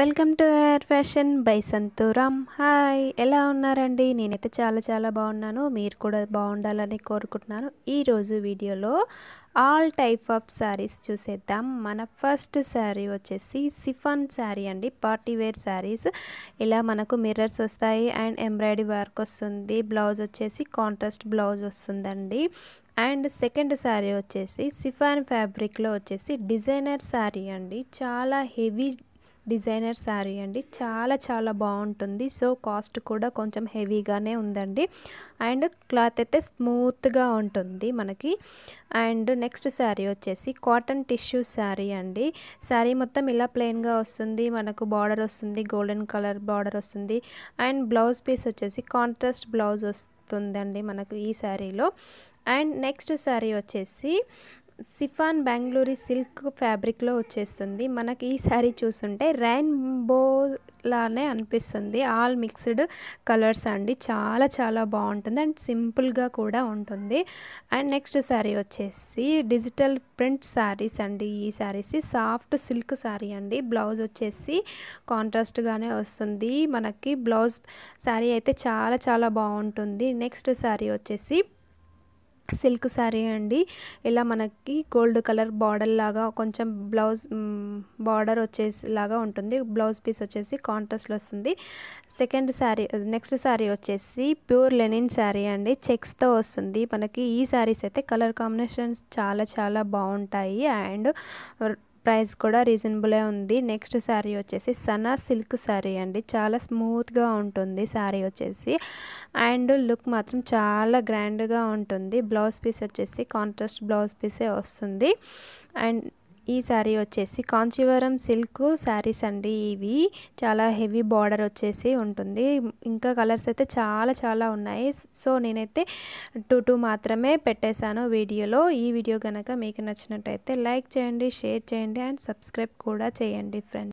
welcome to air fashion by Santuram hi ఎలా ఉన్నారండి నేనైతే చాలా చాలా బాగున్నాను మీరు కూడా బాగుండాలని కోరుకుంటున్నాను ఈరోజు వీడియోలో ఆల్ టైప్ ఆఫ్ శారీస్ చూసేద్దాం మన ఫస్ట్ శారీ వచ్చేసి సిఫాన్ శారీ అండి పార్టీ వేర్ శారీస్ ఇలా మనకు మిర్రర్స్ వస్తాయి అండ్ ఎంబ్రాయిడరీ వర్క్ వస్తుంది బ్లౌజ్ వచ్చేసి కాంట్రాస్ట్ బ్లౌజ్ వస్తుందండి అండ్ సెకండ్ శారీ వచ్చేసి సిఫాన్ ఫ్యాబ్రిక్లో వచ్చేసి డిజైనర్ శారీ అండి చాలా హెవీ డిజైనర్ శారీ అండి చాలా చాలా బాగుంటుంది సో కాస్ట్ కూడా కొంచెం హెవీగానే ఉందండి అండ్ క్లాత్ అయితే స్మూత్గా ఉంటుంది మనకి అండ్ నెక్స్ట్ శారీ వచ్చేసి కాటన్ టిష్యూ శారీ అండి శారీ మొత్తం ఇలా ప్లెయిన్గా వస్తుంది మనకు బార్డర్ వస్తుంది గోల్డెన్ కలర్ బార్డర్ వస్తుంది అండ్ బ్లౌజ్ పీస్ వచ్చేసి కాంట్రాస్ట్ బ్లౌజ్ వస్తుందండి మనకు ఈ శారీలో అండ్ నెక్స్ట్ శారీ వచ్చేసి సిఫాన్ బెంగళూరు సిల్క్ ఫ్యాబ్రిక్లో వచ్చేస్తుంది మనకి ఈ శారీ చూస్తుంటే లానే అనిపిస్తుంది ఆల్ మిక్స్డ్ కలర్స్ అండి చాలా చాలా బాగుంటుంది అండ్ సింపుల్గా కూడా ఉంటుంది అండ్ నెక్స్ట్ శారీ వచ్చేసి డిజిటల్ ప్రింట్ శారీస్ అండి ఈ శారీస్ సాఫ్ట్ సిల్క్ శారీ అండి బ్లౌజ్ వచ్చేసి కాంట్రాస్ట్గానే వస్తుంది మనకి బ్లౌజ్ శారీ అయితే చాలా చాలా బాగుంటుంది నెక్స్ట్ శారీ వచ్చేసి సిల్క్ శారీ అండి ఇలా మనకి గోల్డ్ కలర్ బార్డర్ లాగా కొంచెం బ్లౌజ్ బార్డర్ వచ్చేసిలాగా ఉంటుంది బ్లౌజ్ పీస్ వచ్చేసి కాంట్రాస్ట్లో వస్తుంది సెకండ్ శారీ నెక్స్ట్ శారీ వచ్చేసి ప్యూర్ లెనిన్ శారీ అండి చెక్స్తో వస్తుంది మనకి ఈ శారీస్ అయితే కలర్ కాంబినేషన్స్ చాలా చాలా బాగుంటాయి అండ్ ప్రైస్ కూడా రీజనబులే ఉంది నెక్స్ట్ శారీ వచ్చేసి సనా సిల్క్ శారీ అండి చాలా స్మూత్గా ఉంటుంది శారీ వచ్చేసి అండ్ లుక్ మాత్రం చాలా గ్రాండ్గా ఉంటుంది బ్లౌజ్ పీస్ వచ్చేసి కాంట్రాస్ట్ బ్లౌజ్ పీసే వస్తుంది అండ్ ఈ శారీ వచ్చేసి కాంచీవరం సిల్క్ శారీస్ అండి ఇవి చాలా హెవీ బార్డర్ వచ్చేసి ఉంటుంది ఇంకా కలర్స్ అయితే చాలా చాలా ఉన్నాయి సో నేనైతే టూ టూ మాత్రమే పెట్టేశాను వీడియోలో ఈ వీడియో కనుక మీకు నచ్చినట్టయితే లైక్ చేయండి షేర్ చేయండి అండ్ సబ్స్క్రైబ్ కూడా చేయండి ఫ్రెండ్స్